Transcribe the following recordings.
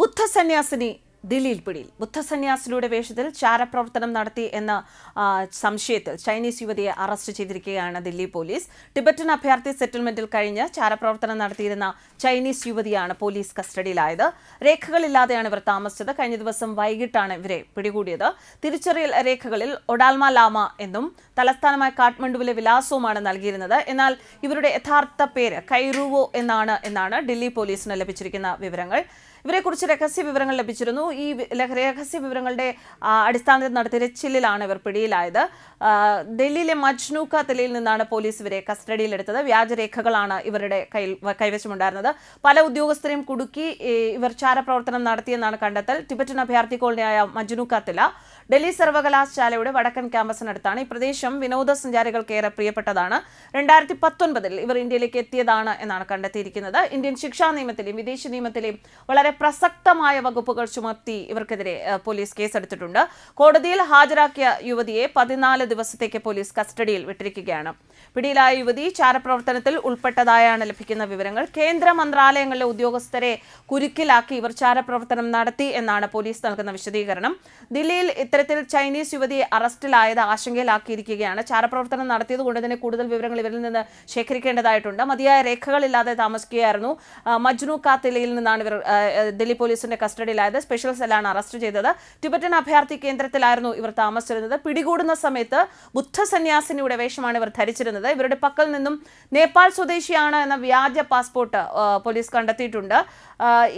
ബുദ്ധസന്യാസിനി ദില്ലിയിൽ പിടിയിൽ ബുദ്ധസന്യാസിനിയുടെ വേഷത്തിൽ ചാരപ്രവർത്തനം നടത്തി എന്ന സംശയത്തിൽ ചൈനീസ് യുവതിയെ അറസ്റ്റ് ചെയ്തിരിക്കുകയാണ് ദില്ലി പോലീസ് ടിബറ്റൻ അഭയാർത്ഥി സെറ്റിൽമെന്റിൽ കഴിഞ്ഞ് ചാരപ്രവർത്തനം നടത്തിയിരുന്ന ചൈനീസ് യുവതിയാണ് പോലീസ് കസ്റ്റഡിയിലായത് രേഖകളില്ലാതെയാണ് ഇവർ താമസിച്ചത് കഴിഞ്ഞ ദിവസം വൈകിട്ടാണ് ഇവരെ പിടികൂടിയത് തിരിച്ചറിയൽ രേഖകളിൽ ഒഡാൽമ ലാമ എന്നും തലസ്ഥാനമായ കാഠ്മണ്ഡുവിലെ വിലാസവുമാണ് നൽകിയിരുന്നത് എന്നാൽ ഇവരുടെ യഥാർത്ഥ പേര് കൈറുവോ എന്നാണ് എന്നാണ് ഡൽഹി പോലീസിന് ലഭിച്ചിരിക്കുന്ന വിവരങ്ങൾ ഇവരെക്കുറിച്ച് രഹസ്യ വിവരങ്ങൾ ലഭിച്ചിരുന്നു ഈ രഹസ്യ വിവരങ്ങളുടെ അടിസ്ഥാനത്തിൽ നടത്തിയ തിരച്ചിലിലാണ് ഇവർ പിടിയിലായത് ഡൽഹിയിലെ മജ്നു കത്തലിയിൽ നിന്നാണ് പോലീസ് ഇവരെ കസ്റ്റഡിയിലെടുത്തത് വ്യാജരേഖകളാണ് ഇവരുടെ കയ്യിൽ കൈവശമുണ്ടായിരുന്നത് പല ഉദ്യോഗസ്ഥരെയും കുടുക്കി ഇവർ ചാരപ്രവർത്തനം നടത്തിയെന്നാണ് കണ്ടെത്തൽ ടിബറ്റൻ അഭയാർത്ഥി കോളനിയായ മജ്നു കത്തില ഡൽഹി സർവകലാശാലയുടെ വടക്കൻ ക്യാമ്പസിനടുത്താണ് ഈ പ്രദേശം ഏറെ പ്രിയപ്പെട്ടതാണ് രണ്ടായിരത്തി പത്തൊൻപതിൽ ഇവർ ഇന്ത്യയിലേക്ക് എത്തിയതാണ് എന്നാണ് കണ്ടെത്തിയിരിക്കുന്നത് ഇന്ത്യൻ ശിക്ഷാ നിയമത്തിലെയും വിദേശ നിയമത്തിലെയും വളരെ പ്രസക്തമായ വകുപ്പുകൾ ചുമത്തി ഇവർക്കെതിരെ പോലീസ് കേസെടുത്തിട്ടുണ്ട് കോടതിയിൽ ഹാജരാക്കിയ യുവതിയെ പതിനാല് ദിവസത്തേക്ക് പോലീസ് കസ്റ്റഡിയിൽ വിട്ടിരിക്കുകയാണ് പിടിയിലായ യുവതി ചാരപ്രവർത്തനത്തിൽ ഉൾപ്പെട്ടതായാണ് ലഭിക്കുന്ന വിവരങ്ങൾ കേന്ദ്ര മന്ത്രാലയങ്ങളിലെ ഉദ്യോഗസ്ഥരെ കുരുക്കിലാക്കി ഇവർ ചാരപ്രവർത്തനം നടത്തി എന്നാണ് പോലീസ് നൽകുന്ന വിശദീകരണം ദില്ലിയിൽ ഇത്തരത്തിൽ ചൈനീസ് യുവതിയെ അറസ്റ്റിലായത് ആശങ്കയിലാക്കിയിരിക്കുകയാണ് ചാരപ്രവർത്തനം നടത്തിയതുകൊണ്ട് തന്നെ കൂടുതൽ വിവരങ്ങൾ ഇവരിൽ നിന്ന് ശേഖരിക്കേണ്ടതായിട്ടുണ്ട് മതിയായ രേഖകളില്ലാതെ താമസിക്കുകയായിരുന്നു മജ്നു കാത്തിലയിൽ നിന്നാണ് ഇവർ ഡൽഹി പോലീസിന്റെ കസ്റ്റഡിയിലായത് സ്പെഷ്യൽ സെല്ലാണ് അറസ്റ്റ് ചെയ്തത് ടിബറ്റൻ അഭയാർത്ഥി കേന്ദ്രത്തിലായിരുന്നു ഇവർ താമസിച്ചിരുന്നത് പിടികൂടുന്ന സമയത്ത് ബുദ്ധ സന്യാസിനിയുടെ വേഷമാണ് ഇവർ ധരിച്ചിരുന്നത് ഇവരുടെ പക്കൽ നിന്നും നേപ്പാൾ സ്വദേശിയാണ് എന്ന വ്യാജ പാസ്പോർട്ട് പോലീസ് കണ്ടെത്തിയിട്ടുണ്ട്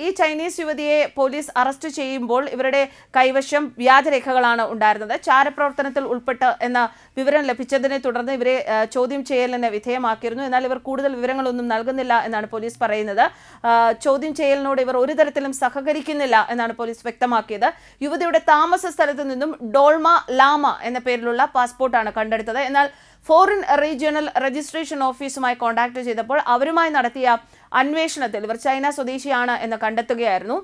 ഈ ചൈനീസ് യുവതിയെ പോലീസ് അറസ്റ്റ് ചെയ്യുമ്പോൾ ഇവരുടെ കൈവശം വ്യാജരേഖകളാണ് ഇതാണ് ഉണ്ടായിരുന്നത് ചാരപ്രവർത്തനത്തിൽ ഉൾപ്പെട്ട് എന്ന വിവരം ലഭിച്ചതിനെ തുടർന്ന് ഇവരെ ചോദ്യം ചെയ്യലിന് വിധേയമാക്കിയിരുന്നു എന്നാൽ ഇവർ കൂടുതൽ വിവരങ്ങളൊന്നും നൽകുന്നില്ല എന്നാണ് പോലീസ് പറയുന്നത് ചോദ്യം ചെയ്യലിനോട് ഇവർ ഒരു തരത്തിലും സഹകരിക്കുന്നില്ല എന്നാണ് പോലീസ് വ്യക്തമാക്കിയത് യുവതിയുടെ താമസ സ്ഥലത്ത് നിന്നും ഡോൾമ ലാമ എന്ന പേരിലുള്ള പാസ്പോർട്ടാണ് കണ്ടെടുത്തത് എന്നാൽ ഫോറിൻ റീജിയണൽ രജിസ്ട്രേഷൻ ഓഫീസുമായി കോൺടാക്ട് ചെയ്തപ്പോൾ അവരുമായി നടത്തിയ അന്വേഷണത്തിൽ ഇവർ ചൈന സ്വദേശിയാണ് എന്ന് കണ്ടെത്തുകയായിരുന്നു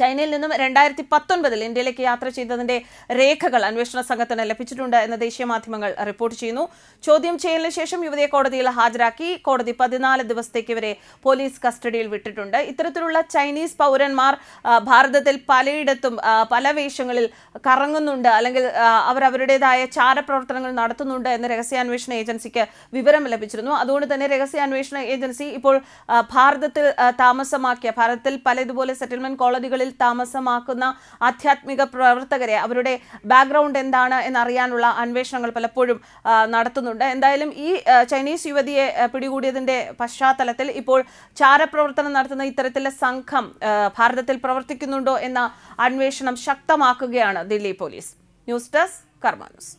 ചൈനയിൽ നിന്നും രണ്ടായിരത്തി പത്തൊൻപതിൽ ഇന്ത്യയിലേക്ക് യാത്ര ചെയ്തതിന്റെ രേഖകൾ അന്വേഷണ സംഘത്തിന് ലഭിച്ചിട്ടുണ്ട് എന്ന് ദേശീയ മാധ്യമങ്ങൾ റിപ്പോർട്ട് ചെയ്യുന്നു ചോദ്യം ചെയ്യലിന് ശേഷം യുവതിയെ കോടതിയിൽ ഹാജരാക്കി കോടതി പതിനാല് ദിവസത്തേക്ക് വരെ പോലീസ് കസ്റ്റഡിയിൽ വിട്ടിട്ടുണ്ട് ഇത്തരത്തിലുള്ള ചൈനീസ് പൗരന്മാർ ഭാരതത്തിൽ പലയിടത്തും പല വേഷങ്ങളിൽ കറങ്ങുന്നുണ്ട് അല്ലെങ്കിൽ അവർ അവരുടേതായ ചാരപ്രവർത്തനങ്ങൾ നടത്തുന്നുണ്ട് എന്ന് രഹസ്യാന്വേഷണ ഏജൻസിക്ക് വിവരം ലഭിച്ചിരുന്നു അതുകൊണ്ട് തന്നെ രഹസ്യാന്വേഷണ ഏജൻസി ഇപ്പോൾ ഭാരതത്തിൽ താമസമാക്കിയ ഭാരതത്തിൽ പല ഇതുപോലെ സെറ്റിൽമെന്റ് കോളനികളിൽ ഗ്രാമങ്ങളിൽ താമസമാക്കുന്ന ആധ്യാത്മിക പ്രവർത്തകരെ അവരുടെ ബാക്ക്ഗ്രൗണ്ട് എന്താണ് എന്നറിയാനുള്ള അന്വേഷണങ്ങൾ പലപ്പോഴും നടത്തുന്നുണ്ട് എന്തായാലും ഈ ചൈനീസ് യുവതിയെ പിടികൂടിയതിൻ്റെ പശ്ചാത്തലത്തിൽ ഇപ്പോൾ ചാരപ്രവർത്തനം നടത്തുന്ന ഇത്തരത്തിലെ സംഘം ഭാരതത്തിൽ പ്രവർത്തിക്കുന്നുണ്ടോ എന്ന അന്വേഷണം ശക്തമാക്കുകയാണ് ദില്ലി പോലീസ് ന്യൂസ് ഡെസ്ക് കർമാനുസ്